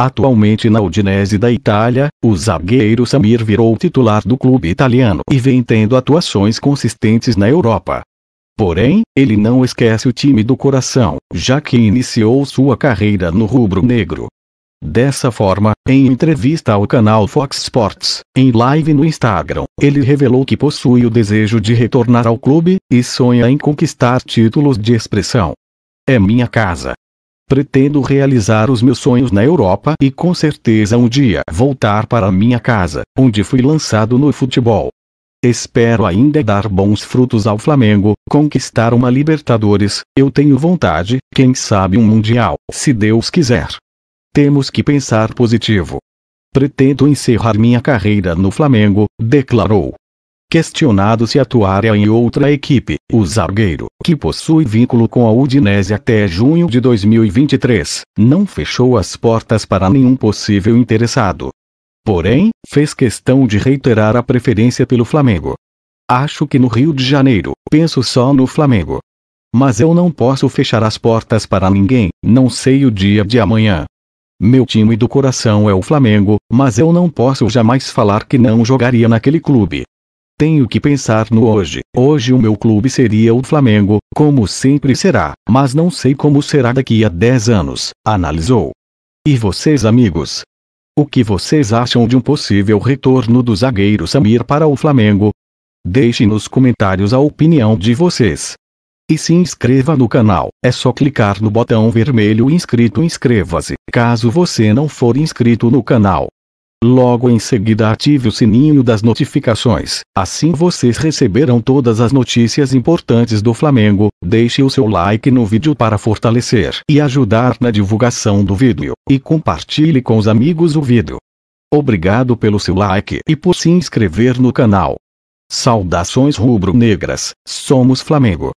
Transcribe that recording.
Atualmente na Udinese da Itália, o zagueiro Samir virou titular do clube italiano e vem tendo atuações consistentes na Europa. Porém, ele não esquece o time do coração, já que iniciou sua carreira no rubro-negro. Dessa forma, em entrevista ao canal Fox Sports, em live no Instagram, ele revelou que possui o desejo de retornar ao clube e sonha em conquistar títulos de expressão. É minha casa, Pretendo realizar os meus sonhos na Europa e com certeza um dia voltar para minha casa, onde fui lançado no futebol. Espero ainda dar bons frutos ao Flamengo, conquistar uma Libertadores, eu tenho vontade, quem sabe um Mundial, se Deus quiser. Temos que pensar positivo. Pretendo encerrar minha carreira no Flamengo, declarou. Questionado se atuaria em outra equipe, o zagueiro, que possui vínculo com a Udinese até junho de 2023, não fechou as portas para nenhum possível interessado. Porém, fez questão de reiterar a preferência pelo Flamengo. Acho que no Rio de Janeiro, penso só no Flamengo. Mas eu não posso fechar as portas para ninguém, não sei o dia de amanhã. Meu time do coração é o Flamengo, mas eu não posso jamais falar que não jogaria naquele clube. Tenho que pensar no hoje. Hoje o meu clube seria o Flamengo, como sempre será, mas não sei como será daqui a 10 anos, analisou. E vocês, amigos? O que vocês acham de um possível retorno do zagueiro Samir para o Flamengo? Deixe nos comentários a opinião de vocês. E se inscreva no canal, é só clicar no botão vermelho inscrito inscreva-se, caso você não for inscrito no canal. Logo em seguida ative o sininho das notificações, assim vocês receberão todas as notícias importantes do Flamengo. Deixe o seu like no vídeo para fortalecer e ajudar na divulgação do vídeo, e compartilhe com os amigos o vídeo. Obrigado pelo seu like e por se inscrever no canal. Saudações rubro-negras, somos Flamengo.